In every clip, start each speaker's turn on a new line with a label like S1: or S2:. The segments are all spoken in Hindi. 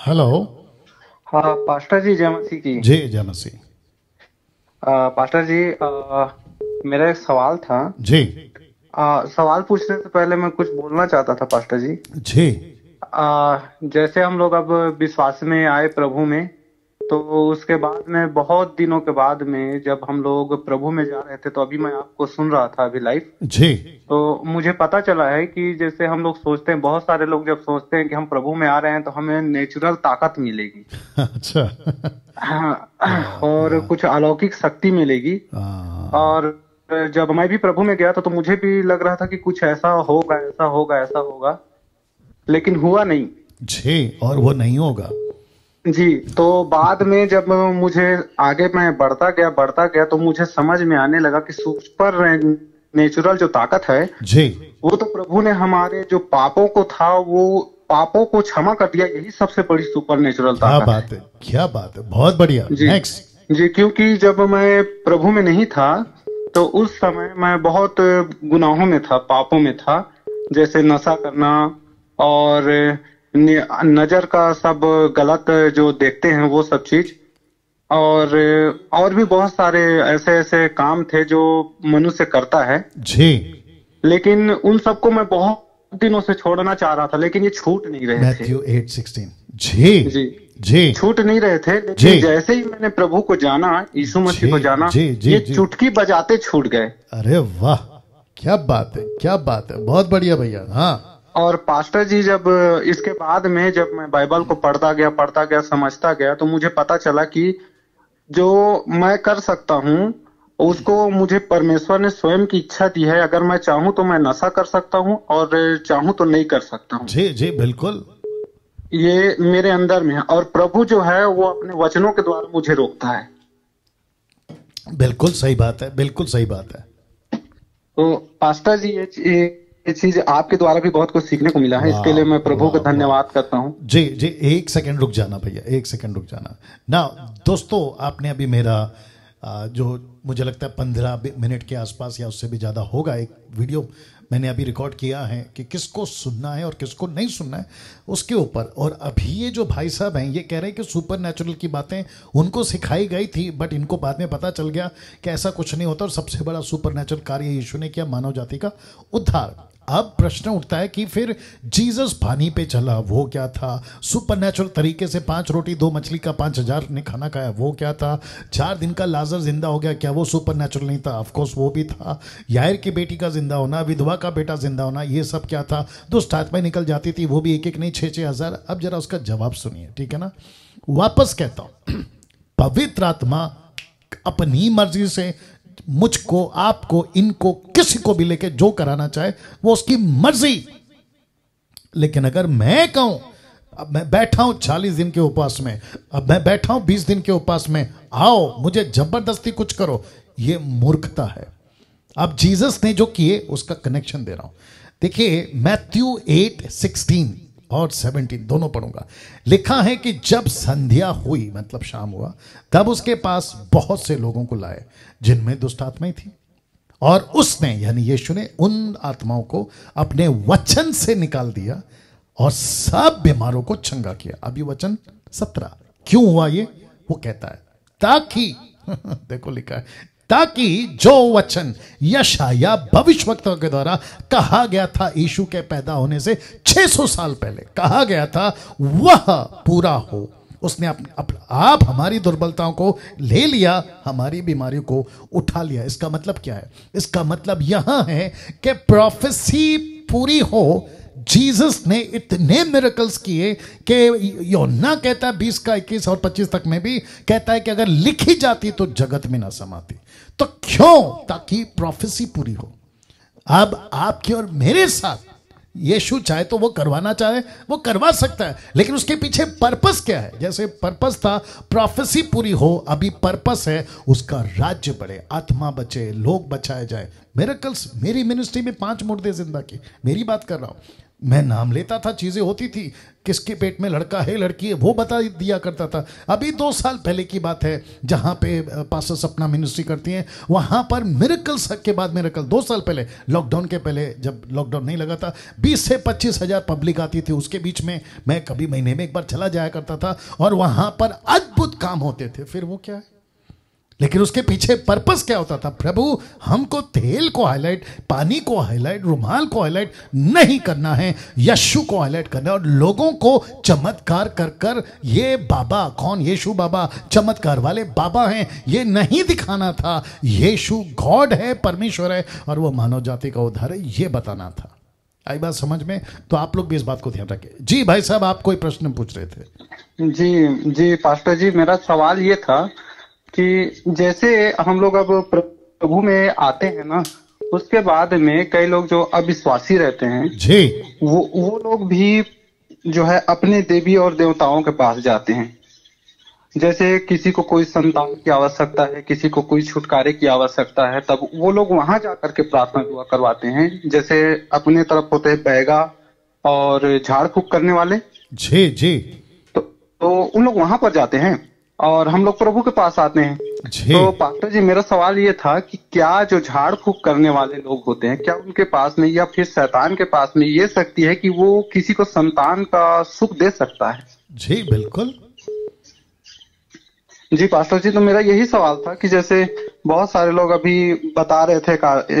S1: हेलो
S2: हाँ पास्टर जी जय मसीह की जी जय मसीह पास्टर जी आ, मेरा एक सवाल था जी आ, सवाल पूछने से पहले मैं कुछ बोलना चाहता था पास्टर जी जी आ, जैसे हम लोग अब विश्वास में आए प्रभु में तो उसके बाद में बहुत दिनों के बाद में जब हम लोग प्रभु में जा रहे थे तो अभी मैं आपको सुन रहा था अभी लाइव जी तो मुझे पता चला है कि जैसे हम लोग सोचते हैं बहुत सारे लोग जब सोचते हैं कि हम प्रभु में आ रहे हैं तो हमें नेचुरल ताकत मिलेगी अच्छा हाँ, और हाँ। कुछ अलौकिक शक्ति मिलेगी हाँ। और जब मैं भी प्रभु में गया था तो मुझे भी लग रहा था कि कुछ ऐसा होगा ऐसा होगा ऐसा होगा लेकिन हुआ नहीं
S1: जी और वो नहीं होगा
S2: जी तो बाद में जब मुझे आगे मैं बढ़ता गया बढ़ता गया तो मुझे समझ में आने लगा कि सुपर नेचुरल जो ताकत है जी वो तो प्रभु ने हमारे जो पापों को था वो पापों को क्षमा कर दिया यही सबसे बड़ी सुपर नेचुरल
S1: ताकत क्या बात है क्या बात है बहुत बढ़िया जी
S2: नेक्स्ट जी क्योंकि जब मैं प्रभु में नहीं था तो उस समय मैं बहुत गुनाहों में था पापों में था जैसे नशा करना और नजर का सब गलत जो देखते हैं वो सब चीज और और भी बहुत सारे ऐसे ऐसे काम थे जो मनुष्य करता है जी लेकिन उन सबको मैं बहुत दिनों से छोड़ना चाह रहा था लेकिन ये छूट नहीं
S1: रहे Matthew थे 8, जी जी जी छूट नहीं रहे थे लेकिन जैसे ही
S2: मैंने प्रभु को जाना यीशु मसीह को जाना जी, जी, ये चुटकी बजाते छूट गए
S1: अरे वाह क्या बात है क्या बात है बहुत बढ़िया भैया हाँ
S2: और पास्टर जी जब इसके बाद में जब मैं बाइबल को पढ़ता गया पढ़ता गया समझता गया तो मुझे पता चला कि जो मैं कर सकता हूँ उसको मुझे परमेश्वर ने स्वयं की इच्छा दी है अगर मैं चाहूँ तो मैं नशा कर सकता हूँ और चाहूँ तो नहीं कर सकता
S1: हूँ जी जी बिल्कुल ये मेरे अंदर
S2: में है और प्रभु जो है वो अपने वचनों के द्वारा मुझे रोकता है
S1: बिल्कुल सही बात है बिल्कुल सही बात है
S2: तो पास्टर जी ये चीज आपके द्वारा भी बहुत कुछ सीखने को मिला है इसके लिए मैं प्रभु का धन्यवाद करता हूँ
S1: जी जी एक सेकंड रुक जाना भैया एक सेकंड रुक जाना ना दोस्तों आपने अभी मेरा जो मुझे लगता है पंद्रह मिनट के आसपास या उससे भी ज़्यादा होगा एक वीडियो मैंने अभी रिकॉर्ड किया है कि किसको सुनना है और किसको नहीं सुनना है उसके ऊपर और अभी ये जो भाई साहब हैं ये कह रहे हैं कि सुपर नेचुरल की बातें उनको सिखाई गई थी बट इनको बाद में पता चल गया कि ऐसा कुछ नहीं होता और सबसे बड़ा सुपर नेचुरल कार्य यीशु ने किया मानव जाति का उद्धार अब प्रश्न उठता है कि फिर जीसस पानी पे चला वो क्या था सुपर नेचुरल तरीके से पांच रोटी दो मछली का पांच हजार ने खाना खाया वो क्या था चार दिन का लाजर जिंदा हो गया क्या वो सुपर नहीं था ऑफकोर्स वो भी था यायर की बेटी का जिंदा होना विधवा का बेटा जिंदा होना ये सब क्या था दो स्टाथ में निकल जाती थी वो भी एक एक नहीं छः छः हजार अब जरा उसका जवाब सुनिए ठीक है ना वापस कहता हूँ पवित्र आत्मा अपनी मर्जी से मुझको आपको इनको किसी को भी लेके जो कराना चाहे वो उसकी मर्जी लेकिन अगर मैं कहूं अब मैं बैठा हूं चालीस दिन के उपवास में अब मैं बैठा हूं बीस दिन के उपवास में आओ मुझे जबरदस्ती कुछ करो ये मूर्खता है अब जीसस ने जो किए उसका कनेक्शन दे रहा हूं देखिए मैथ्यू एट सिक्सटीन और 17 दोनों पढ़ूंगा लिखा है कि जब संध्या हुई मतलब शाम हुआ तब उसके पास बहुत से लोगों को लाए जिनमें दुष्ट आत्माएं थी और उसने यानी यीशु ने उन आत्माओं को अपने वचन से निकाल दिया और सब बीमारों को चंगा किया अभी वचन सत्रह क्यों हुआ ये वो कहता है ताकि देखो लिखा है ताकि जो वचन यशाया भविष्य वक्तों के द्वारा कहा गया था यीशु के पैदा होने से 600 साल पहले कहा गया था वह पूरा हो उसने अप, अप, आप हमारी दुर्बलताओं को ले लिया हमारी बीमारियों को उठा लिया इसका मतलब क्या है इसका मतलब यह है कि प्रोफेसी पूरी हो जीसस ने इतने मेरेकल्स किए कि योना कहता है बीस का इक्कीस और पच्चीस तक में भी कहता है कि अगर लिखी जाती तो जगत में ना समाती तो क्यों ताकि प्रोफेसी पूरी हो अब आपके और मेरे साथ यीशु चाहे तो वो करवाना चाहे वो करवा सकता है लेकिन उसके पीछे पर्पस क्या है जैसे पर्पस था प्रोफेसी पूरी हो अभी पर्पस है उसका राज्य बढ़े आत्मा बचे लोग बचाए जाए मेरेकल्स मेरी मिनिस्ट्री में पांच मुर्दे जिंदा की मेरी बात कर रहा हूं मैं नाम लेता था चीज़ें होती थी किसके पेट में लड़का है लड़की है वो बता दिया करता था अभी दो साल पहले की बात है जहाँ पे पास सपना मिनिस्ट्री करती हैं वहाँ पर मेरिकल के बाद मेरेकल दो साल पहले लॉकडाउन के पहले जब लॉकडाउन नहीं लगा था बीस से पच्चीस हज़ार पब्लिक आती थी उसके बीच में मैं कभी महीने में एक बार चला जाया करता था और वहाँ पर अद्भुत काम होते थे फिर वो क्या है लेकिन उसके पीछे पर्पस क्या होता था प्रभु हमको तेल को हाईलाइट पानी को हाईलाइट रुमाल को हाईलाइट नहीं करना है यशु को हाईलाइट करना है और लोगों को चमत्कार कर कर ये बाबा कौन यीशु बाबा चमत्कार वाले बाबा हैं ये नहीं दिखाना था यीशु गॉड है परमेश्वर है और वो मानव जाति का उद्धार है ये बताना था आई बात समझ में तो आप लोग भी इस बात को ध्यान रखें जी भाई साहब आप कोई प्रश्न पूछ रहे थे
S2: जी जी पास्टर जी मेरा सवाल ये था कि जैसे हम लोग अब प्रभु में आते हैं ना उसके बाद में कई लोग जो अविश्वासी रहते हैं जी वो वो लोग भी जो है अपने देवी और देवताओं के पास जाते हैं जैसे किसी को कोई संतान की आवश्यकता है किसी को कोई छुटकारे की आवश्यकता है तब वो लोग वहां जाकर के प्रार्थना दुआ करवाते हैं जैसे अपने तरफ होते हैं बैगा और झाड़ फूक करने वाले जी जी तो, तो उन लोग वहां पर जाते हैं और हम लोग प्रभु के पास आते हैं तो पास्टर जी मेरा सवाल ये था कि क्या जो झाड़ फूक करने वाले लोग होते हैं क्या उनके पास में या फिर शैतान के पास में ये शक्ति है कि वो किसी को संतान का सुख दे सकता है जी बिल्कुल जी पास्टर जी तो मेरा यही सवाल था कि जैसे बहुत सारे लोग अभी बता रहे थे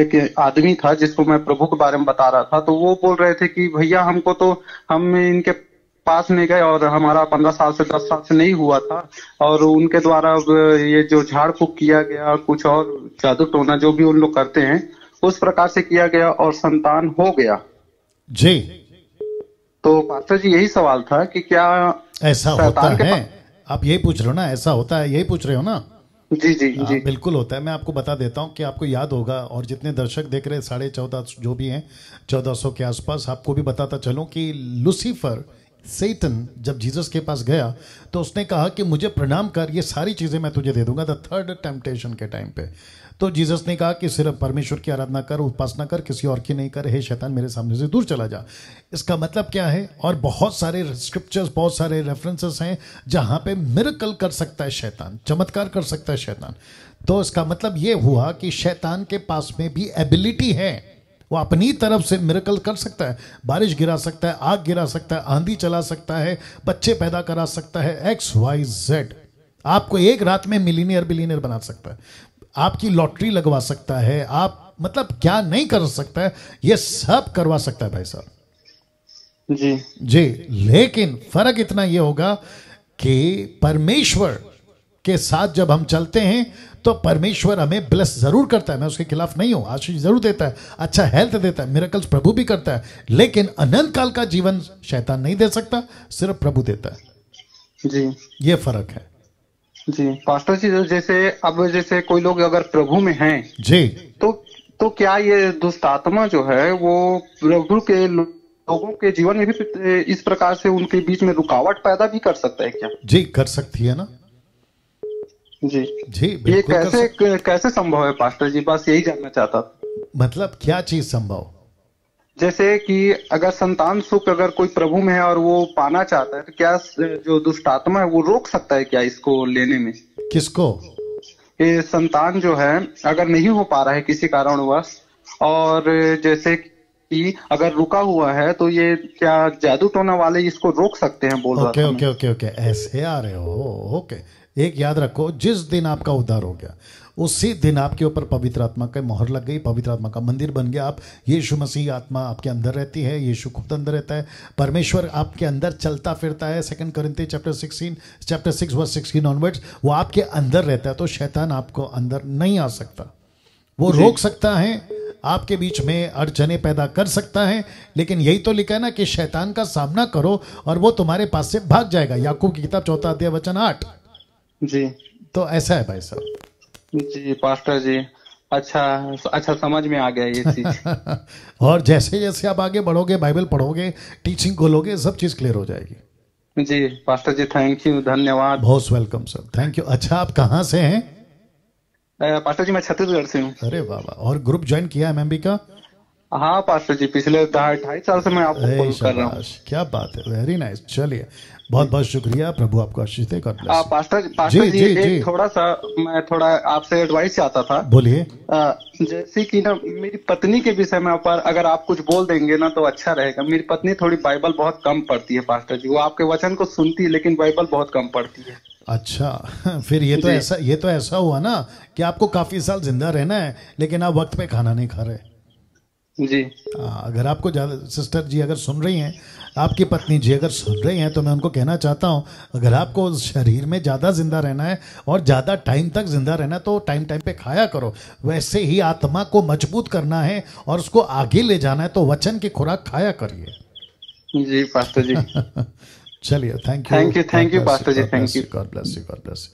S2: एक आदमी था जिसको मैं प्रभु के बारे में बता रहा था तो वो बोल रहे थे कि भैया हमको तो हम इनके पास में गए और हमारा पंद्रह साल से दस साल से नहीं हुआ था और उनके द्वारा ये जो झाड़ फूक किया गया कुछ और जादू टोना जो भी उन लोग करते हैं उस प्रकार से किया गया और संतान हो गया जी तो पास्टर जी यही सवाल था कि क्या
S1: ऐसा होता है आप यही पूछ रहे हो ना ऐसा होता है यही पूछ रहे हो ना
S2: जी जी आ, हाँ, जी
S1: बिल्कुल होता है मैं आपको बता देता हूँ कि आपको याद होगा और जितने दर्शक देख रहे हैं साढ़े चौदह जो भी हैं चौदह सौ के आसपास आपको भी बताता चलूँ कि लुसीफर सेतन जब जीसस के पास गया तो उसने कहा कि मुझे प्रणाम कर ये सारी चीज़ें मैं तुझे दे दूंगा द थर्ड टेम्पटेशन के टाइम पे तो जीसस ने कहा कि सिर्फ परमेश्वर की आराधना कर उपासना कर किसी और की नहीं कर हे शैतान मेरे सामने से दूर चला जा इसका मतलब क्या है और बहुत सारे स्क्रिप्चर्स बहुत सारे रेफरेंसेस हैं जहाँ पे मिरकल कर सकता है शैतान चमत्कार कर सकता है शैतान तो इसका मतलब ये हुआ कि शैतान के पास में भी एबिलिटी है वो अपनी तरफ से मिरकल कर सकता है बारिश गिरा सकता है आग गिरा सकता है आंधी चला सकता है बच्चे पैदा करा सकता है एक्स वाई जेड आपको एक रात में मिलीनियर बिलीनियर बना सकता है आपकी लॉटरी लगवा सकता है आप मतलब क्या नहीं कर सकता है ये सब करवा सकता है भाई साहब जी जी लेकिन फर्क इतना ये होगा कि परमेश्वर के साथ जब हम चलते हैं तो परमेश्वर हमें ब्लेस जरूर करता है मैं उसके खिलाफ नहीं हूँ आशीष जरूर देता है अच्छा हेल्थ देता है मेरा प्रभु भी करता है लेकिन अनंत काल का जीवन शैतान नहीं दे सकता सिर्फ प्रभु देता है जी ये फर्क है
S2: जी पास्टर जी जैसे अब जैसे कोई लोग अगर प्रभु में हैं जी तो तो क्या ये दुष्ट आत्मा जो है वो प्रभु के लोगों के जीवन में भी इस प्रकार से उनके बीच में रुकावट पैदा भी कर सकता है क्या
S1: जी कर सकती है ना
S2: जी जी ये कैसे कैसे संभव है पास्टर जी बस यही जानना चाहता
S1: मतलब क्या चीज संभव जैसे
S2: कि अगर संतान सुख अगर कोई प्रभु में है और वो पाना चाहता है तो क्या जो दुष्ट आत्मा है वो रोक सकता है क्या इसको लेने में किसको ये संतान जो है अगर नहीं हो पा रहा है किसी कारणवश और जैसे कि अगर रुका हुआ है तो ये क्या जादू टोना वाले इसको रोक सकते हैं बोल ओके ओके
S1: ओके ओके ऐसे आ रहे हो ओके एक याद रखो जिस दिन आपका उद्धार हो गया उसी दिन आपके ऊपर पवित्र आत्मा का मोहर लग गई पवित्र आत्मा का मंदिर बन गया आप यीशु मसीह आत्मा आपके अंदर रहती है यीशु खुद अंदर रहता है परमेश्वर आपके अंदर चलता फिरता है सेकंड करिंती chapter sixteen chapter six verse sixteen onwards वो आपके अंदर रहता है तो शैतान आपको अंदर नहीं आ सकता वो रोक सकता है आपके बीच में अड़चने पैदा कर सकता है लेकिन यही तो लिखा है ना कि शैतान का सामना करो और वो तुम्हारे पास से भाग जाएगा याकूब की किताब चौथा अध्याय वचन आठ जी तो ऐसा है भाई साहब
S2: जी पास्टर जी अच्छा अच्छा समझ में आ गया ये
S1: चीज और जैसे जैसे आप आगे बढ़ोगे बाइबल पढ़ोगे टीचिंग खोलोगे सब चीज क्लियर हो जाएगी
S2: जी पास्टर जी थैंक यू धन्यवाद बहुत वेलकम सर
S1: थैंक यू अच्छा आप कहाँ से हैं
S2: पास्टर जी मैं छत्तीसगढ़ से हूँ अरे
S1: वाह और ग्रुप ज्वाइन किया एम का
S2: हाँ पास्टर जी पिछले ढाई
S1: साल से मैं आपको कॉल कर रहा हूँ क्या बात है वेरी नाइस चलिए बहुत बहुत शुक्रिया प्रभु आपको आशीष दे कर पास्टर
S2: पास्टर जी, जी, जी, जी थोड़ा सा मैं थोड़ा आपसे एडवाइस चाहता था बोलिए जैसे कि ना मेरी पत्नी के विषय में पर अगर आप कुछ बोल देंगे ना तो अच्छा रहेगा मेरी पत्नी थोड़ी बाइबल बहुत कम पढ़ती है पास्टर जी वो आपके वचन को सुनती है लेकिन बाइबल बहुत कम पढ़ती है
S1: अच्छा फिर ये तो ऐसा ये तो ऐसा हुआ ना कि आपको काफी साल जिंदा रहना है लेकिन आप वक्त पे खाना नहीं खा रहे जी अगर आपको सिस्टर जी अगर सुन रही हैं आपकी पत्नी जी अगर सुन रही हैं तो मैं उनको कहना चाहता हूं अगर आपको शरीर में ज़्यादा जिंदा रहना है और ज़्यादा टाइम तक जिंदा रहना है तो टाइम टाइम पे खाया करो वैसे ही आत्मा को मजबूत करना है और उसको आगे ले जाना है तो वचन की खुराक खाया करिए जी पास्टर जी चलिए thank you thank you thank you pastor ji thank you God bless you God bless